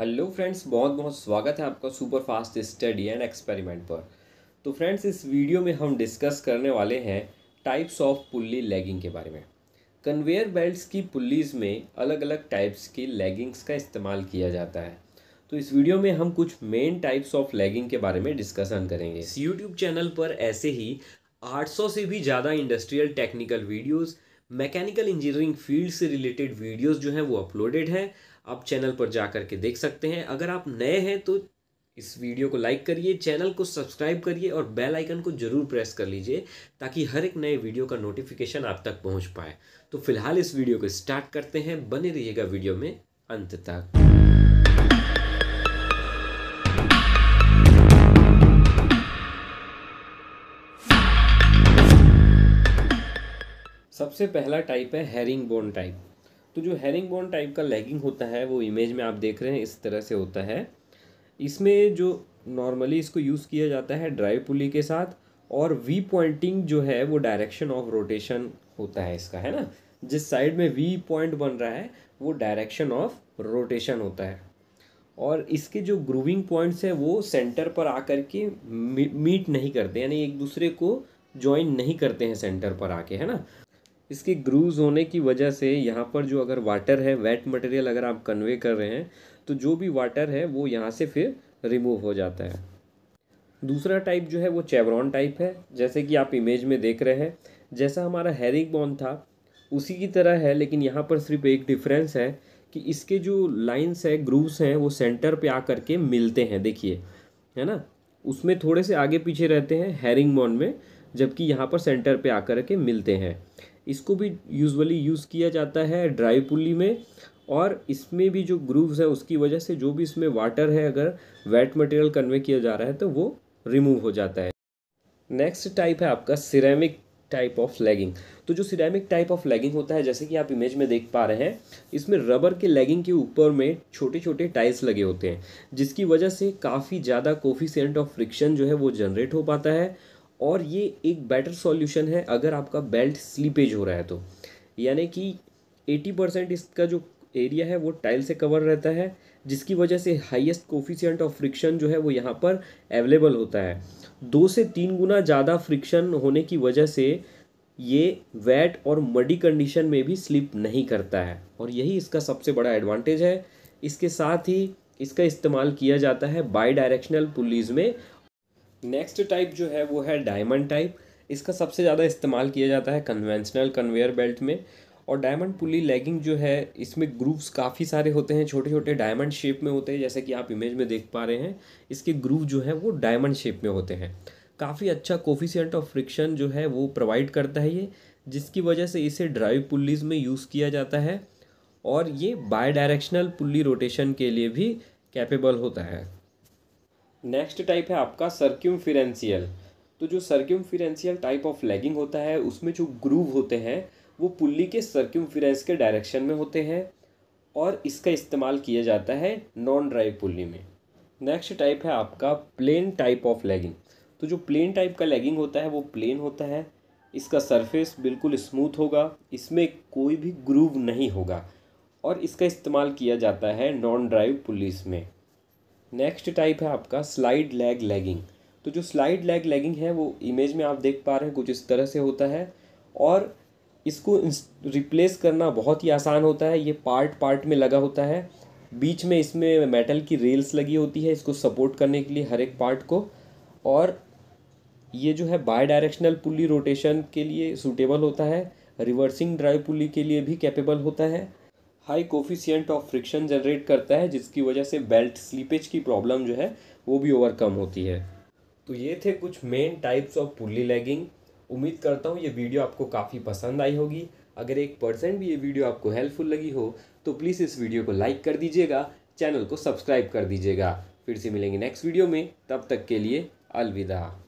hello friends बहुत बहुत स्वागत है आपका super fast study and experiment पर तो फ्रेंड्स इस वीडियो में हम डिस्कस करने वाले हैं टाइप्स ऑफ पुल्ली लेगिंग के बारे में कन्वेयर बेल्ट्स की पुल्लीज में अलग अलग टाइप्स की लेगिंग्स का इस्तेमाल किया जाता है तो इस वीडियो में हम कुछ मेन टाइप्स ऑफ लेगिंग के बारे में डिस्कसन करेंगे इस यूट्यूब चैनल पर ऐसे ही 800 से भी ज़्यादा industrial technical videos mechanical engineering field से रिलेटेड वीडियोस जो हैं वो अपलोडेड हैं आप चैनल पर जा कर के देख सकते हैं अगर आप नए हैं तो इस वीडियो को लाइक करिए चैनल को सब्सक्राइब करिए और बेल आइकन को ज़रूर प्रेस कर लीजिए ताकि हर एक नए वीडियो का नोटिफिकेशन आप तक पहुंच पाए तो फिलहाल इस वीडियो को स्टार्ट करते हैं बने रहिएगा वीडियो में अंत तक सबसे पहला टाइप है हेरिंग बोन टाइप तो जो हेरिंग बोन टाइप का लेगिंग होता है वो इमेज में आप देख रहे हैं इस तरह से होता है इसमें जो नॉर्मली इसको यूज़ किया जाता है ड्राइव पुली के साथ और वी पॉइंटिंग जो है वो डायरेक्शन ऑफ रोटेशन होता है इसका है ना जिस साइड में वी पॉइंट बन रहा है वो डायरेक्शन ऑफ रोटेशन होता है और इसके जो ग्रूविंग पॉइंट्स हैं वो सेंटर पर आकर के मीट नहीं करते यानी एक दूसरे को ज्वाइन नहीं करते हैं सेंटर पर आके है ना इसके ग्रूव्स होने की वजह से यहाँ पर जो अगर वाटर है वेट मटेरियल अगर आप कन्वे कर रहे हैं तो जो भी वाटर है वो यहाँ से फिर रिमूव हो जाता है दूसरा टाइप जो है वो चेवरॉन टाइप है जैसे कि आप इमेज में देख रहे हैं जैसा हमारा हेरिक बॉन था उसी की तरह है लेकिन यहाँ पर सिर्फ एक डिफरेंस है कि इसके जो लाइंस है ग्रूव्स हैं वो सेंटर पे आ करके मिलते हैं देखिए है ना उसमें थोड़े से आगे पीछे रहते हैं हेरिंग बॉन में जबकि यहाँ पर सेंटर पे आकर के मिलते हैं इसको भी यूजुअली यूज़ किया जाता है ड्राई पुली में और इसमें भी जो ग्रूव्स है उसकी वजह से जो भी इसमें वाटर है अगर वेट मटेरियल कन्वे किया जा रहा है तो वो रिमूव हो जाता है नेक्स्ट टाइप है आपका सिरेमिक टाइप ऑफ लेगिंग तो जो सिरेमिक टाइप ऑफ लेगिंग होता है जैसे कि आप इमेज में देख पा रहे हैं इसमें रबर के लेगिंग के ऊपर में छोटे छोटे टाइल्स लगे होते हैं जिसकी वजह से काफ़ी ज़्यादा कोफिशेंट ऑफ फ्रिक्शन जो है वो जनरेट हो पाता है और ये एक बेटर सॉल्यूशन है अगर आपका बेल्ट स्लीपेज हो रहा है तो यानी कि एटी परसेंट इसका जो एरिया है वो टाइल से कवर रहता है जिसकी वजह से हाईएस्ट कोफिशियंट ऑफ फ्रिक्शन जो है वो यहाँ पर अवेलेबल होता है दो से तीन गुना ज़्यादा फ्रिक्शन होने की वजह से ये वेट और मडी कंडीशन में भी स्लिप नहीं करता है और यही इसका सबसे बड़ा एडवांटेज है इसके साथ ही इसका इस्तेमाल किया जाता है बाई डायरेक्शनल पुलिस में नेक्स्ट टाइप जो है वो है डायमंड टाइप इसका सबसे ज़्यादा इस्तेमाल किया जाता है कन्वेंशनल कन्वेयर बेल्ट में और डायमंड पुली लेगिंग जो है इसमें ग्रूव्स काफ़ी सारे होते हैं छोटे छोटे डायमंड शेप में होते हैं जैसे कि आप इमेज में देख पा रहे हैं इसके ग्रूव अच्छा जो है वो डायमंड शेप में होते हैं काफ़ी अच्छा कोफिशियंट ऑफ फ्रिक्शन जो है वो प्रोवाइड करता है ये जिसकी वजह से इसे ड्राइव पुल्लीज में यूज़ किया जाता है और ये बाय डायरेक्शनल पुली रोटेशन के लिए भी कैपेबल होता है नेक्स्ट टाइप है आपका सर्क्यूम तो जो सर्क्यूम टाइप ऑफ लेगिंग होता है उसमें जो ग्रूव होते हैं वो पुल्ली के सर्क्यूम के डायरेक्शन में होते हैं और इसका इस्तेमाल किया जाता है नॉन ड्राइव पुल्ली में नेक्स्ट टाइप है आपका प्लेन टाइप ऑफ लेगिंग तो जो प्लेन टाइप का लेगिंग होता है वो प्लेन होता है इसका सरफेस बिल्कुल स्मूथ होगा इसमें कोई भी ग्रूव नहीं होगा और इसका इस्तेमाल किया जाता है नॉन ड्राइव पुलिस में नेक्स्ट टाइप है आपका स्लाइड लैग लैगिंग तो जो स्लाइड लैग लैगिंग है वो इमेज में आप देख पा रहे हैं कुछ इस तरह से होता है और इसको रिप्लेस करना बहुत ही आसान होता है ये पार्ट पार्ट में लगा होता है बीच में इसमें मेटल की रेल्स लगी होती है इसको सपोर्ट करने के लिए हर एक पार्ट को और ये जो है बाय डायरेक्शनल पुली रोटेशन के लिए सूटेबल होता है रिवर्सिंग ड्राइव पुली के लिए भी कैपेबल होता है high coefficient of friction generate करता है जिसकी वजह से बेल्ट स्लीपेज की प्रॉब्लम जो है वो भी ओवरकम होती है तो ये थे कुछ main types of pulley lagging उम्मीद करता हूँ ये वीडियो आपको काफ़ी पसंद आई होगी अगर एक परसेंट भी ये वीडियो आपको हेल्पफुल लगी हो तो प्लीज़ इस वीडियो को लाइक कर दीजिएगा चैनल को सब्सक्राइब कर दीजिएगा फिर से मिलेंगे नेक्स्ट वीडियो में तब तक के लिए अलविदा